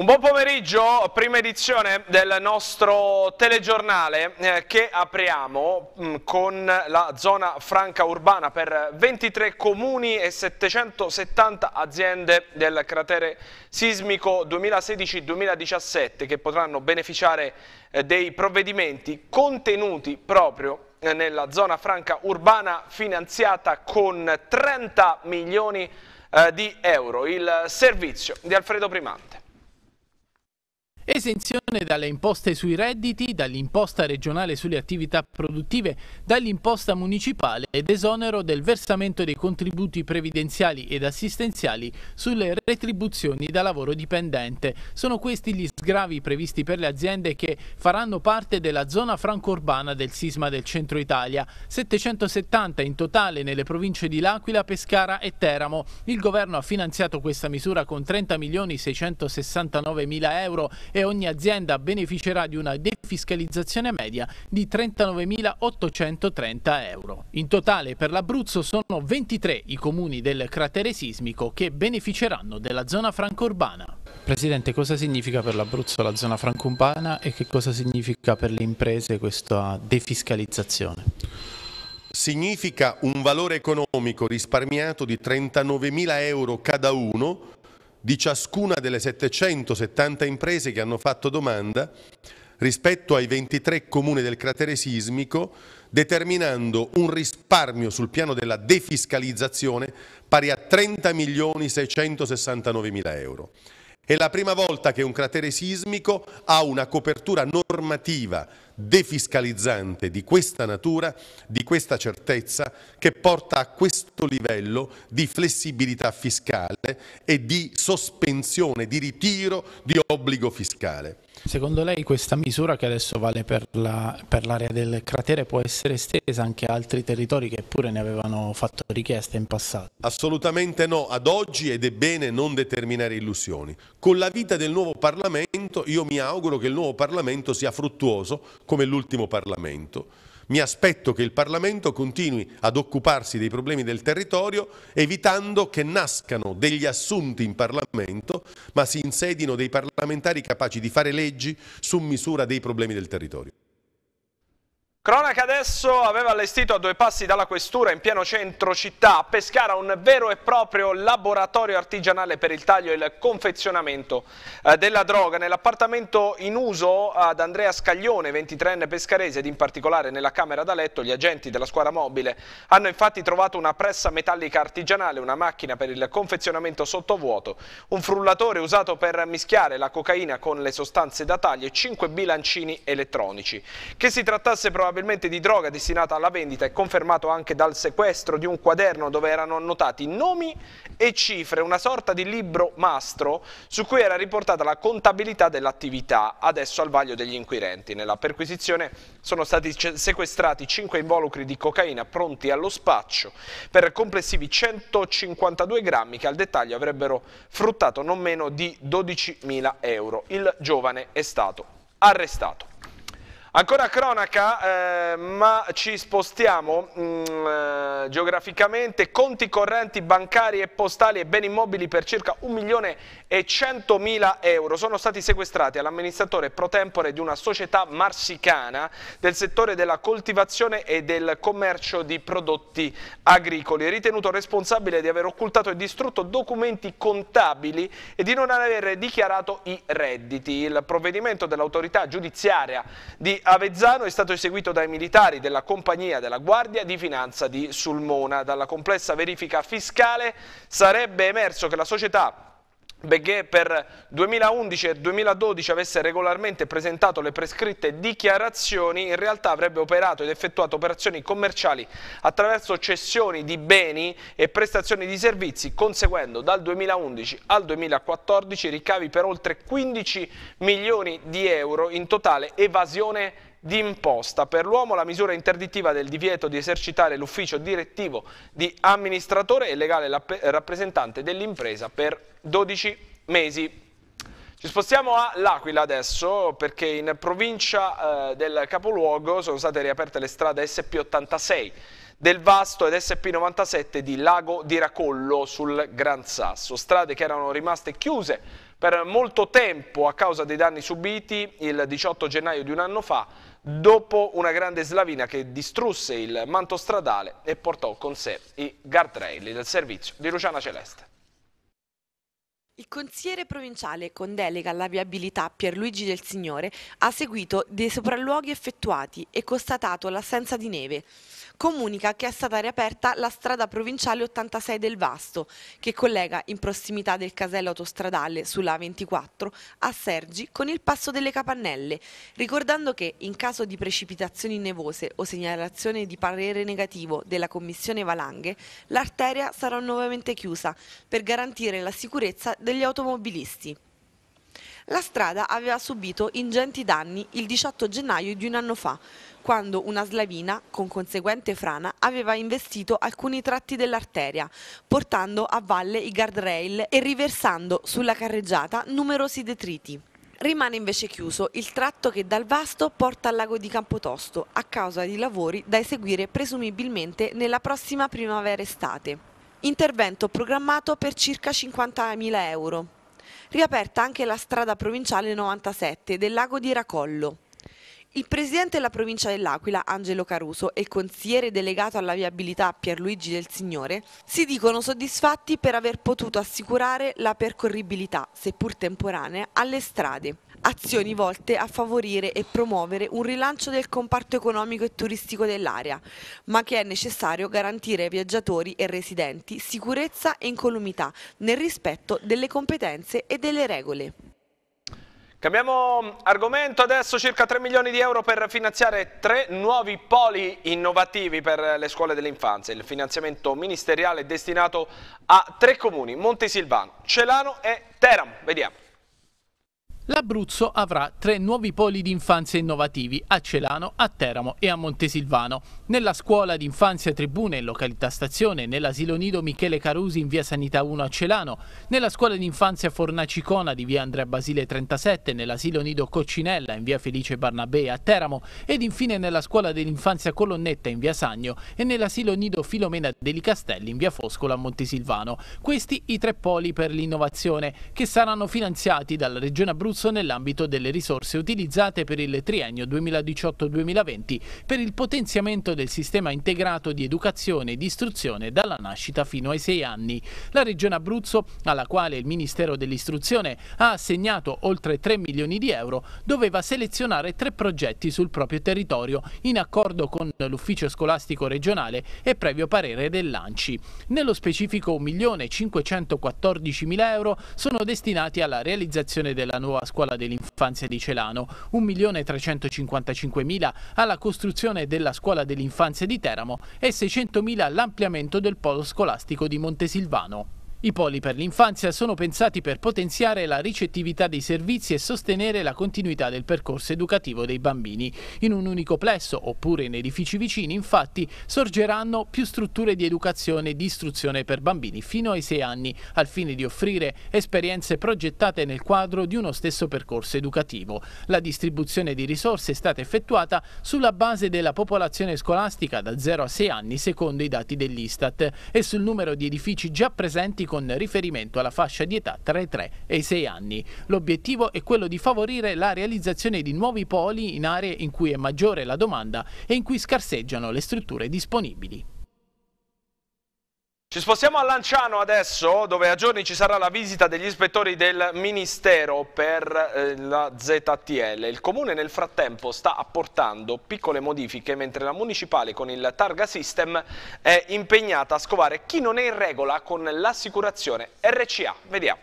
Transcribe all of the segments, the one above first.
Un buon pomeriggio, prima edizione del nostro telegiornale eh, che apriamo mh, mm, con la zona franca urbana per 23 comuni e 770 aziende del cratere sismico 2016-2017 che potranno beneficiare eh, dei provvedimenti contenuti proprio eh, nella zona franca urbana finanziata con 30 milioni eh, di euro. Il servizio di Alfredo Primante. Essenzione dalle imposte sui redditi, dall'imposta regionale sulle attività produttive, dall'imposta municipale ed esonero del versamento dei contributi previdenziali ed assistenziali sulle retribuzioni da lavoro dipendente. Sono questi gli sgravi previsti per le aziende che faranno parte della zona franco-urbana del sisma del centro Italia. 770 in totale nelle province di L'Aquila, Pescara e Teramo. Il governo ha finanziato questa misura con 30 milioni 669 mila euro e ogni azienda l'azienda beneficerà di una defiscalizzazione media di 39.830 euro. In totale per l'Abruzzo sono 23 i comuni del cratere sismico che beneficeranno della zona franco urbana. Presidente, cosa significa per l'Abruzzo la zona franco urbana e che cosa significa per le imprese questa defiscalizzazione? significa un valore economico risparmiato di 39.000 euro cada uno di ciascuna delle 770 imprese che hanno fatto domanda rispetto ai 23 comuni del cratere sismico, determinando un risparmio sul piano della defiscalizzazione pari a 30 milioni 669 mila euro. È la prima volta che un cratere sismico ha una copertura normativa defiscalizzante di questa natura, di questa certezza che porta a questo livello di flessibilità fiscale e di sospensione, di ritiro di obbligo fiscale. Secondo lei questa misura che adesso vale per, l'area del cratere può essere estesa anche a altri territori che pure ne avevano fatto richiesta in passato? Assolutamente no, ad oggi ed è bene non determinare illusioni. Con la vita del nuovo Parlamento io mi auguro che il nuovo Parlamento sia fruttuoso come l'ultimo Parlamento. Mi aspetto che il Parlamento continui ad occuparsi dei problemi del territorio evitando che nascano degli assunti in Parlamento ma si insedino dei parlamentari capaci di fare leggi su misura dei problemi del territorio. Cronaca adesso aveva allestito a due passi dalla questura in pieno centro città a Pescara un vero e proprio laboratorio artigianale per il taglio e il confezionamento eh, della droga. Nell'appartamento in uso ad Andrea Scaglione, 23enne pescarese ed in particolare nella camera da letto gli agenti della squadra mobile hanno infatti trovato una pressa metallica artigianale, una macchina per il confezionamento sottovuoto, un frullatore usato per mischiare la cocaina con le sostanze da taglio e 5 bilancini elettronici. Che si trattasse probabilmente probabilmente di droga destinata alla vendita è confermato anche dal sequestro di un quaderno dove erano annotati nomi e cifre, una sorta di libro mastro su cui era riportata la contabilità dell'attività, adesso al vaglio degli inquirenti. Nella perquisizione sono stati sequestrati 5 involucri di cocaina pronti allo spaccio per complessivi 152 grammi che al dettaglio avrebbero fruttato non meno di 12.000 euro. Il giovane è stato arrestato. Ancora cronaca, eh, ma ci spostiamo mh, mm, eh, geograficamente. Conti correnti bancari e postali e beni immobili per circa 1.100.000 euro sono stati sequestrati all'amministratore pro tempore di una società marsicana del settore della coltivazione e del commercio di prodotti agricoli, ritenuto responsabile di aver occultato e distrutto documenti contabili e di non aver dichiarato i redditi. Il provvedimento dell'autorità giudiziaria di Avezzano è stato eseguito dai militari della compagnia della Guardia di Finanza di Sulmona. Dalla complessa verifica fiscale sarebbe emerso che la società Beghe per 2011 e 2012 avesse regolarmente presentato le prescritte dichiarazioni, in realtà avrebbe operato ed effettuato operazioni commerciali attraverso cessioni di beni e prestazioni di servizi, conseguendo dal 2011 al 2014 ricavi per oltre 15 milioni di euro in totale evasione d'imposta. Per l'uomo la misura interdittiva del divieto di esercitare l'ufficio direttivo di amministratore e legale rappresentante dell'impresa per 12 mesi. Ci spostiamo all'Aquila adesso perché in provincia eh, del capoluogo sono state riaperte le strade SP86 del Vasto ed SP97 di Lago di Racollo sul Gran Sasso, strade che erano rimaste chiuse per molto tempo a causa dei danni subiti il 18 gennaio di un anno fa dopo una grande slavina che distrusse il manto stradale e portò con sé i guardrail del servizio di Luciana Celeste. Il consigliere provinciale con delega alla viabilità Pierluigi del Signore ha seguito dei sopralluoghi effettuati e constatato l'assenza di neve. Comunica che è stata riaperta la strada provinciale 86 del Vasto, che collega in prossimità del casello autostradale sulla 24 a Sergi con il passo delle Capannelle, ricordando che in caso di precipitazioni nevose o segnalazione di parere negativo della Commissione Valanghe, l'arteria sarà nuovamente chiusa per garantire la sicurezza del degli automobilisti. La strada aveva subito ingenti danni il 18 gennaio di un anno fa, quando una slavina, con conseguente frana, aveva investito alcuni tratti dell'arteria, portando a valle i guardrail e riversando sulla carreggiata numerosi detriti. Rimane invece chiuso il tratto che dal Vasto porta al lago di Campotosto a causa di lavori da eseguire presumibilmente nella prossima primavera-estate. Intervento programmato per circa 50.000 euro. Riaperta anche la strada provinciale 97 del lago di Racollo. Il presidente della provincia dell'Aquila, Angelo Caruso, e il consigliere delegato alla viabilità Pierluigi del Signore si dicono soddisfatti per aver potuto assicurare la percorribilità, seppur temporanea, alle strade azioni volte a favorire e promuovere un rilancio del comparto economico e turistico dell'area, ma che è necessario garantire ai viaggiatori e residenti sicurezza e incolumità nel rispetto delle competenze e delle regole. Cambiamo argomento adesso, circa 3 milioni di euro per finanziare tre nuovi poli innovativi per le scuole dell'infanzia. Il finanziamento ministeriale è destinato a tre comuni, Montesilvano, Celano e Teram. Vediamo. L'Abruzzo avrà tre nuovi poli di infanzia innovativi a Celano, a Teramo e a Montesilvano. Nella scuola di infanzia Tribune in località Stazione, nell'asilo nido Michele Carusi in via Sanità 1 a Celano, nella scuola di infanzia Fornacicona di via Andrea Basile 37, nell'asilo nido Coccinella in via Felice Barnabè a Teramo ed infine nella scuola dell'infanzia Colonnetta in via Sagno e nell'asilo nido Filomena dei Castelli in via Foscolo a Montesilvano. Questi i tre poli per l'innovazione che saranno finanziati dalla Regione Abruzzo Abruzzo nell'ambito delle risorse utilizzate per il triennio 2018-2020 per il potenziamento del sistema integrato di educazione e di istruzione dalla nascita fino ai 6 anni. La Regione Abruzzo, alla quale il Ministero dell'Istruzione ha assegnato oltre 3 milioni di euro, doveva selezionare tre progetti sul proprio territorio in accordo con l'Ufficio Scolastico Regionale e previo parere dell'ANCI. Nello specifico 1.514.000 euro sono destinati alla realizzazione della nuova a Scuola dell'Infanzia di Celano, 1.355.000 alla costruzione della Scuola dell'Infanzia di Teramo e 600.000 all'ampliamento del polo scolastico di Montesilvano. I poli per l'infanzia sono pensati per potenziare la ricettività dei servizi e sostenere la continuità del percorso educativo dei bambini. In un unico plesso, oppure in edifici vicini, infatti, sorgeranno più strutture di educazione e di istruzione per bambini fino ai 6 anni, al fine di offrire esperienze progettate nel quadro di uno stesso percorso educativo. La distribuzione di risorse è stata effettuata sulla base della popolazione scolastica da 0 a 6 anni, secondo i dati dell'Istat, e sul numero di edifici già presenti con riferimento alla fascia di età tra i 3 e i 6 anni. L'obiettivo è quello di favorire la realizzazione di nuovi poli in aree in cui è maggiore la domanda e in cui scarseggiano le strutture disponibili. Ci spostiamo a Lanciano adesso, dove a giorni ci sarà la visita degli ispettori del Ministero per eh, la ZTL. Il Comune nel frattempo sta apportando piccole modifiche, mentre la Municipale con il Targa System è impegnata a scovare chi non è in regola con l'assicurazione RCA. Vediamo.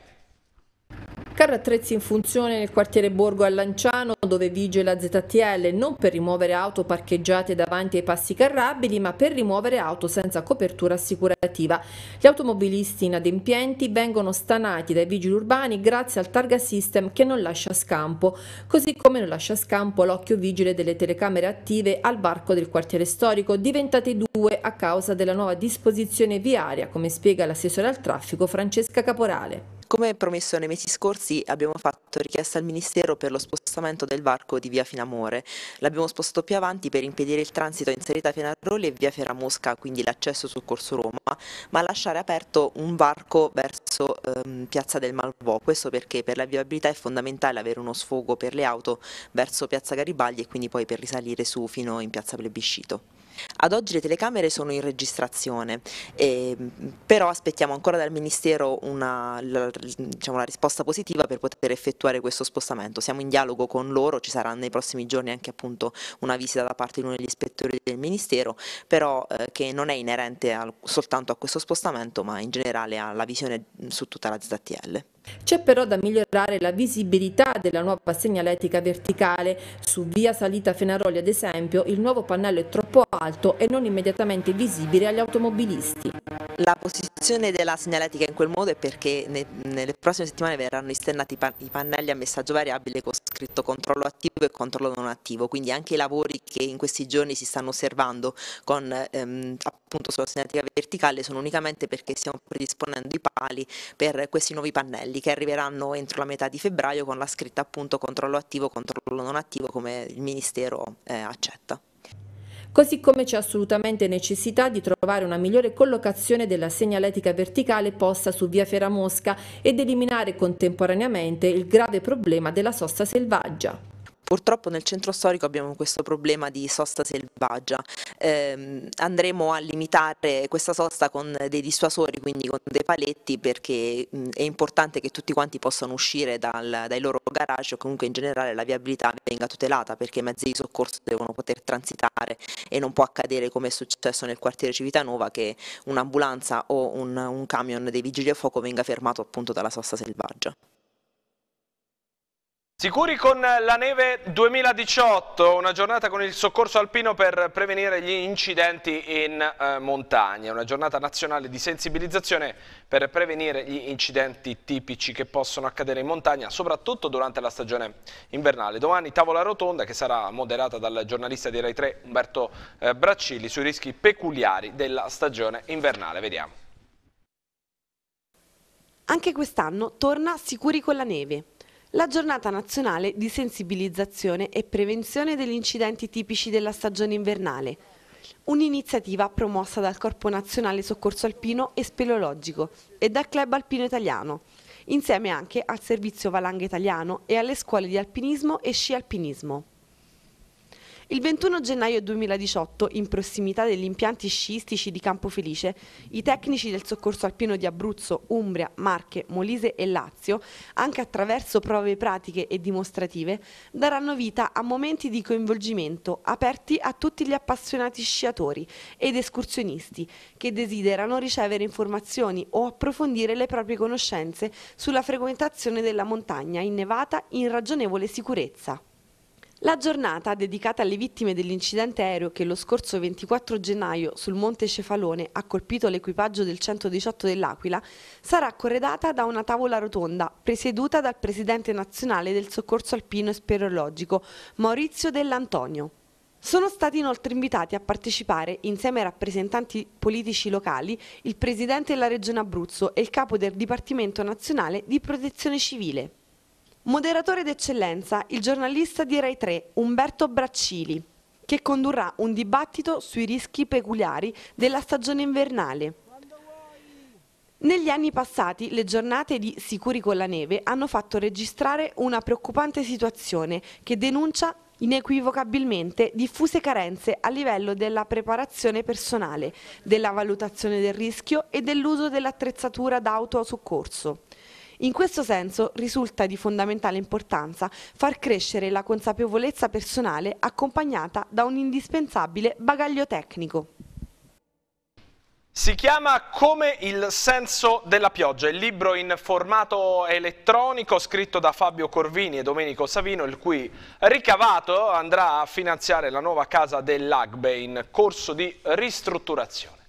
Car attrezzi in funzione nel quartiere Borgo a Lanciano dove vige la ZTL non per rimuovere auto parcheggiate davanti ai passi carrabili ma per rimuovere auto senza copertura assicurativa. Gli automobilisti inadempienti vengono stanati dai vigili urbani grazie al targa system che non lascia scampo, così come non lascia scampo l'occhio vigile delle telecamere attive al varco del quartiere storico diventate due a causa della nuova disposizione viaria come spiega l'assessore al traffico Francesca Caporale. Come promesso nei mesi scorsi abbiamo fatto richiesta al Ministero per lo spostamento del varco di via Finamore. L'abbiamo spostato più avanti per impedire il transito in salita Fenaroli e via Ferramosca, quindi l'accesso sul Corso Roma, ma lasciare aperto un varco verso ehm, Piazza del Malvò. Questo perché per la viabilità è fondamentale avere uno sfogo per le auto verso Piazza Garibaldi e quindi poi per risalire su fino in Piazza Plebiscito. Ad oggi le telecamere sono in registrazione, eh, però aspettiamo ancora dal Ministero una, la, diciamo, la risposta positiva per poter effettuare questo spostamento. Siamo in dialogo con loro, ci sarà nei prossimi giorni anche appunto una visita da parte di uno degli ispettori del Ministero, però eh, che non è inerente al, soltanto a questo spostamento ma in generale alla visione su tutta la ZTL. C'è però da migliorare la visibilità della nuova segnaletica verticale. Su via Salita Fenaroli, ad esempio, il nuovo pannello è troppo alto e non immediatamente visibile agli automobilisti la posizione della segnaletica in quel modo è perché ne, nelle prossime settimane verranno esternati i, pan, i, pannelli a messaggio variabile con scritto controllo attivo e controllo non attivo, quindi anche i lavori che in questi giorni si stanno osservando con, ehm, appunto sulla segnaletica verticale sono unicamente perché stiamo predisponendo i pali per questi nuovi pannelli che arriveranno entro la metà di febbraio con la scritta appunto controllo attivo, controllo non attivo come il Ministero eh, accetta. Così come c'è assolutamente necessità di trovare una migliore collocazione della segnaletica verticale posta su via Mosca ed eliminare contemporaneamente il grave problema della sosta selvaggia. Purtroppo nel centro storico abbiamo questo problema di sosta selvaggia, eh, andremo a limitare questa sosta con dei dissuasori, quindi con dei paletti perché mh, è importante che tutti quanti possano uscire dal, dai loro garage o comunque in generale la viabilità venga tutelata perché i mezzi di soccorso devono poter transitare e non può accadere come è successo nel quartiere Civitanova che un'ambulanza o un, un camion dei vigili a fuoco venga fermato appunto dalla sosta selvaggia. Sicuri con la neve 2018, una giornata con il soccorso alpino per prevenire gli incidenti in eh, montagna, una giornata nazionale di sensibilizzazione per prevenire gli incidenti tipici che possono accadere in montagna, soprattutto durante la stagione invernale. Domani tavola rotonda che sarà moderata dal giornalista di Rai 3 Umberto eh, Braccilli sui rischi peculiari della stagione invernale. Vediamo. Anche quest'anno torna Sicuri con la neve la giornata nazionale di sensibilizzazione e prevenzione degli incidenti tipici della stagione invernale, un'iniziativa promossa dal Corpo Nazionale Soccorso Alpino e Speleologico e dal Club Alpino Italiano, insieme anche al Servizio Valanga Italiano e alle scuole di alpinismo e sci alpinismo. Il 21 gennaio 2018, in prossimità degli impianti sciistici di Campo Felice, i tecnici del soccorso alpino di Abruzzo, Umbria, Marche, Molise e Lazio, anche attraverso prove pratiche e dimostrative, daranno vita a momenti di coinvolgimento aperti a tutti gli appassionati sciatori ed escursionisti che desiderano ricevere informazioni o approfondire le proprie conoscenze sulla frequentazione della montagna innevata in ragionevole sicurezza. La giornata dedicata alle vittime dell'incidente aereo che lo scorso 24 gennaio sul Monte Cefalone ha colpito l'equipaggio del 118 dell'Aquila sarà corredata da una tavola rotonda presieduta dal presidente nazionale del soccorso alpino e speleologico Maurizio Dell'Antonio. Sono stati inoltre invitati a partecipare, insieme ai rappresentanti politici locali, il presidente della regione Abruzzo e il capo del Dipartimento nazionale di protezione civile. Moderatore d'eccellenza il giornalista di Rai 3 Umberto Braccili, che condurrà un dibattito sui rischi peculiari della stagione invernale. Negli anni passati le giornate di Sicuri con la neve hanno fatto registrare una preoccupante situazione che denuncia inequivocabilmente diffuse carenze a livello della preparazione personale, della valutazione del rischio e dell'uso dell'attrezzatura d'auto soccorso. In questo senso risulta di fondamentale importanza far crescere la consapevolezza personale accompagnata da un indispensabile bagaglio tecnico. Si chiama Come il senso della pioggia, il libro in formato elettronico scritto da Fabio Corvini e Domenico Savino, il cui ricavato andrà a finanziare la nuova casa dell'Agbe in corso di ristrutturazione.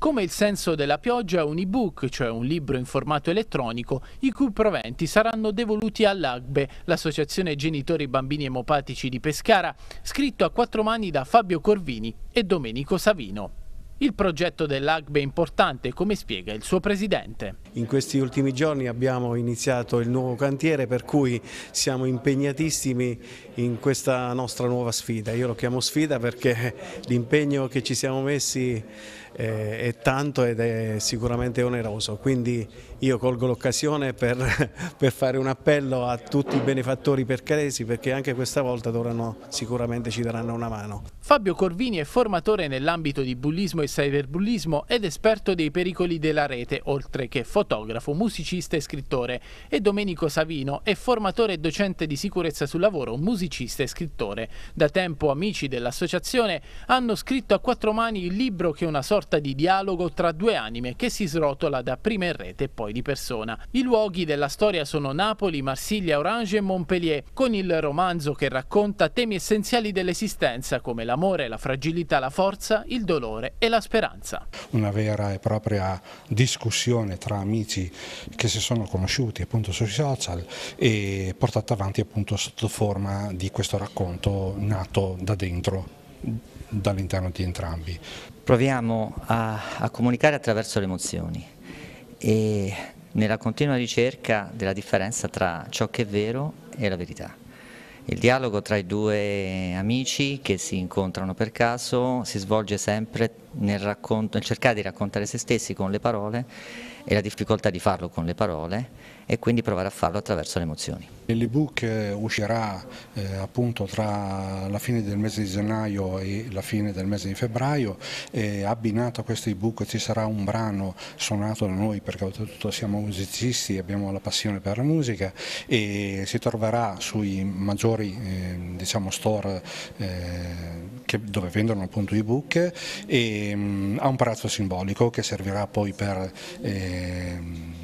Come il senso della pioggia, un ebook, cioè un libro in formato elettronico, i cui proventi saranno devoluti all'AGBE, l'associazione genitori bambini emopatici di Pescara, scritto a quattro mani da Fabio Corvini e Domenico Savino. Il progetto dell'AGBE è importante, come spiega il suo presidente. In questi ultimi giorni abbiamo iniziato il nuovo cantiere per cui siamo impegnatissimi in questa nostra nuova sfida. Io lo chiamo sfida perché l'impegno che ci siamo messi eh, è tanto ed è sicuramente oneroso, quindi io colgo l'occasione per, per fare un appello a tutti i benefattori percaresi perché anche questa volta dovranno, sicuramente ci daranno una mano. Fabio Corvini è formatore nell'ambito di bullismo e cyberbullismo ed esperto dei pericoli della rete, oltre che fotografico fotografo, musicista e scrittore, e Domenico Savino è formatore e docente di sicurezza sul lavoro, musicista e scrittore. Da tempo amici dell'associazione hanno scritto a quattro mani il libro che è una sorta di dialogo tra due anime che si srotola da prima in rete e poi di persona. I luoghi della storia sono Napoli, Marsiglia, Orange e Montpellier, con il romanzo che racconta temi essenziali dell'esistenza come l'amore, la fragilità, la forza, il dolore e la speranza. Una vera e propria discussione tra amici che si sono conosciuti appunto sui social e portata avanti appunto sotto forma di questo racconto nato da dentro, dall'interno di entrambi. Proviamo a, a comunicare attraverso le emozioni e nella continua ricerca della differenza tra ciò che è vero e la verità. Il dialogo tra i due amici che si incontrano per caso si svolge sempre nel, racconto, nel cercare di raccontare se stessi con le parole e la difficoltà di farlo con le parole e quindi provare a farlo attraverso le emozioni. L'ebook eh, uscirà eh, appunto tra la fine del mese di gennaio e la fine del mese di febbraio e abbinato a questo ebook ci sarà un brano suonato da noi perché oltretutto siamo musicisti e abbiamo la passione per la musica e si troverà sui maggiori eh, diciamo store eh, che, dove vendono appunto ebook e mh, mm, a un prezzo simbolico che servirà poi per eh,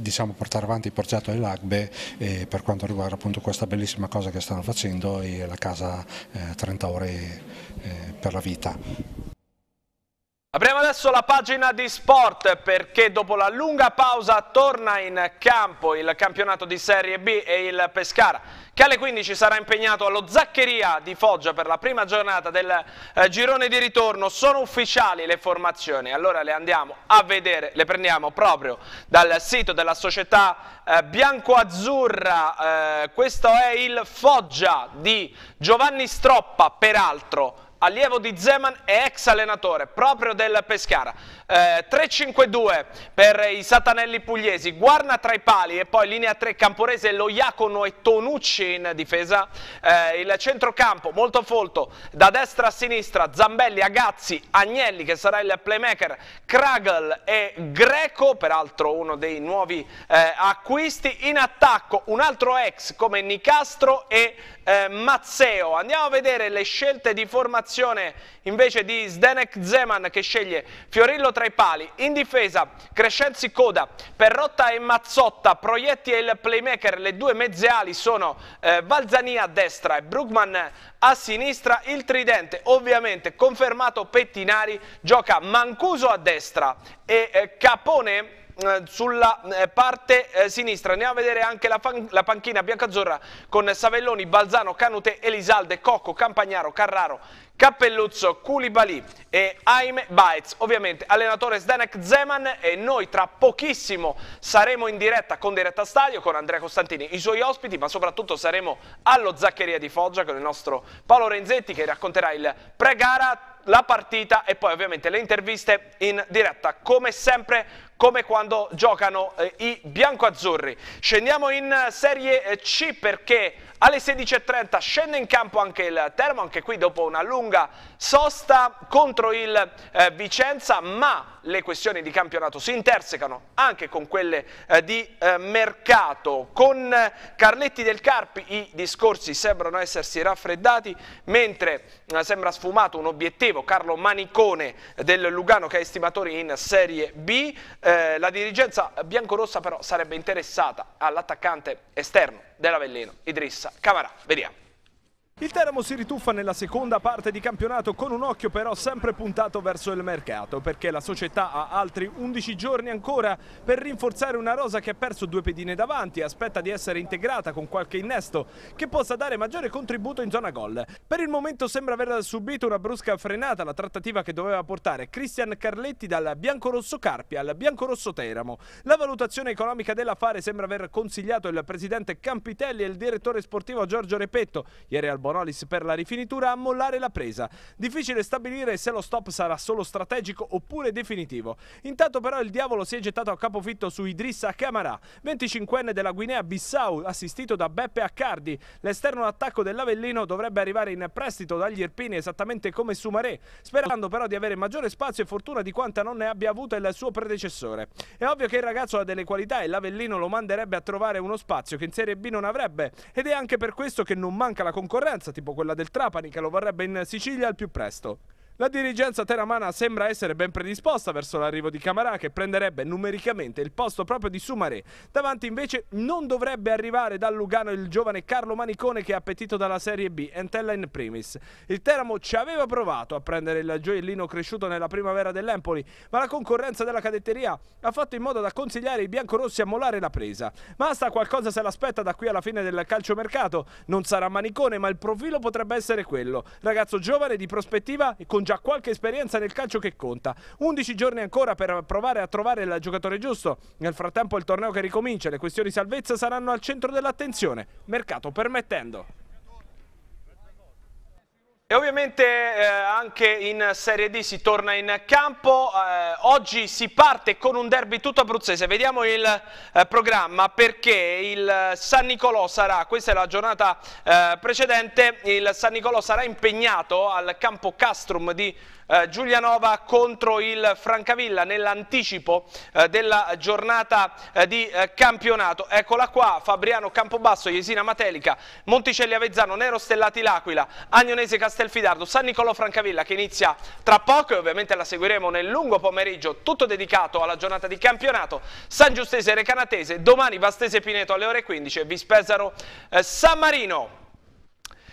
diciamo, portare avanti il progetto dell'Agbe eh, per quanto riguarda appunto questa bellissima cosa che stanno facendo e la casa eh, 30 ore eh, per la vita. Apriamo adesso la pagina di sport perché dopo la lunga pausa torna in campo il campionato di Serie B e il Pescara che alle 15 sarà impegnato allo Zaccheria di Foggia per la prima giornata del eh, girone di ritorno. Sono ufficiali le formazioni, allora le andiamo a vedere, le prendiamo proprio dal sito della società eh, bianco-azzurra. Eh, questo è il Foggia di Giovanni Stroppa, peraltro allievo di Zeman e ex allenatore proprio del Pescara. Eh, 3-5-2 per i satanelli pugliesi, Guarna tra i pali e poi linea 3 Camporese, Loiacono e Tonucci in difesa. Eh, il centrocampo molto folto da destra a sinistra, Zambelli, Agazzi, Agnelli che sarà il playmaker, Kragel e Greco, peraltro uno dei nuovi eh, acquisti. In attacco un altro ex come Nicastro e eh, Mazzeo. Andiamo a vedere le scelte di formazione invece di Zdenek Zeman che sceglie Fiorillo tra i pali, in difesa Crescenzi Coda, Perrotta e Mazzotta, Proietti e il playmaker, le due mezze ali sono eh, Valzania a destra e Brugman a sinistra, il tridente ovviamente confermato Pettinari, gioca Mancuso a destra e eh, Capone eh, sulla eh, parte eh, sinistra. Andiamo a vedere anche la, pan la panchina biancazzurra con Savelloni, Balzano, Canute, Elisalde, Cocco, Campagnaro, Carraro, Cappelluzzo, Culibali e Aime Baez. Ovviamente allenatore Zdenek Zeman e noi tra pochissimo saremo in diretta con Diretta Stadio con Andrea Costantini, i suoi ospiti, ma soprattutto saremo allo Zaccheria di Foggia con il nostro Paolo Renzetti che racconterà il pre-gara, la partita e poi ovviamente le interviste in diretta come sempre come quando giocano eh, i biancoazzurri. Scendiamo in eh, Serie eh, C perché alle 16.30 scende in campo anche il Termo, anche qui dopo una lunga sosta contro il eh, Vicenza, ma le questioni di campionato si intersecano anche con quelle eh, di eh, mercato. Con eh, Carletti del Carpi i discorsi sembrano essersi raffreddati, mentre sembra sfumato un obiettivo, Carlo Manicone del Lugano che ha estimatori in Serie B. Eh, la dirigenza biancorossa però sarebbe interessata all'attaccante esterno della Velleno, Idrissa Camarà. Vediamo. Il Teramo si rituffa nella seconda parte di campionato con un occhio però sempre puntato verso il mercato perché la società ha altri 11 giorni ancora per rinforzare una rosa che ha perso due pedine davanti e aspetta di essere integrata con qualche innesto che possa dare maggiore contributo in zona gol. Per il momento sembra aver subito una brusca frenata la trattativa che doveva portare Cristian Carletti dal biancorosso Carpi al biancorosso Teramo. La valutazione economica dell'affare sembra aver consigliato il presidente Campitelli e il direttore sportivo Giorgio Repetto ieri al Bologna Bonolis per la rifinitura a mollare la presa. Difficile stabilire se lo stop sarà solo strategico oppure definitivo. Intanto però il diavolo si è gettato a capofitto su Idrissa Camara, 25enne della Guinea-Bissau, assistito da Beppe Accardi. L'esterno attacco dell'Avellino dovrebbe arrivare in prestito dagli Irpini esattamente come Sumaré, sperando però di avere maggiore spazio e fortuna di quanta non ne abbia avuta il suo predecessore. È ovvio che il ragazzo ha delle qualità e l'Avellino lo manderebbe a trovare uno spazio che in Serie B non avrebbe ed è anche per questo che non manca la concorrenza maggioranza tipo quella del Trapani che lo vorrebbe in Sicilia al più presto. La dirigenza teramana sembra essere ben predisposta verso l'arrivo di Camarà che prenderebbe numericamente il posto proprio di Sumaré. Davanti invece non dovrebbe arrivare dal Lugano il giovane Carlo Manicone che è appetito dalla Serie B, Entella in primis. Il Teramo ci aveva provato a prendere il gioiellino cresciuto nella primavera dell'Empoli, ma la concorrenza della cadetteria ha fatto in modo da consigliare i biancorossi a molare la presa. Ma Masta qualcosa se l'aspetta da qui alla fine del calciomercato. Non sarà Manicone, ma il profilo potrebbe essere quello. Ragazzo giovane di prospettiva e con già qualche esperienza nel calcio che conta. 11 giorni ancora per provare a trovare il giocatore giusto. Nel frattempo il torneo che ricomincia, le questioni salvezza saranno al centro dell'attenzione, mercato permettendo. E ovviamente eh, anche in Serie D si torna in campo, eh, oggi si parte con un derby tutto abruzzese, vediamo il eh, programma perché il San Nicolò sarà, questa è la giornata eh, precedente, il San Nicolò sarà impegnato al campo Castrum di eh, Giulianova contro il Francavilla nell'anticipo eh, della giornata eh, di eh, campionato. Eccola qua, Fabriano Campobasso, Iesina Matelica, Monticelli Avezzano, Nero Stellati L'Aquila, Agnonese Castelfidardo, San Nicolo Francavilla che inizia tra poco e ovviamente la seguiremo nel lungo pomeriggio, tutto dedicato alla giornata di campionato. San Giustese Recanatese, domani Vastese Pineto alle ore 15 e Vispesaro eh, San Marino.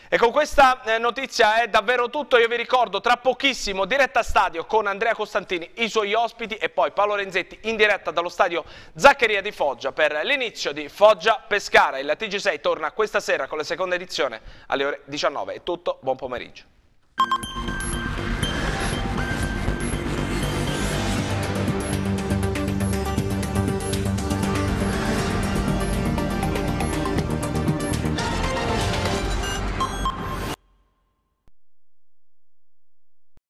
E con questa eh, notizia è davvero tutto, io vi ricordo tra pochissimo diretta stadio con Andrea Costantini, i suoi ospiti e poi Paolo Renzetti in diretta dallo stadio Zaccheria di Foggia per l'inizio di Foggia Pescara. Il TG6 torna questa sera con la seconda edizione alle ore 19. È tutto, buon pomeriggio.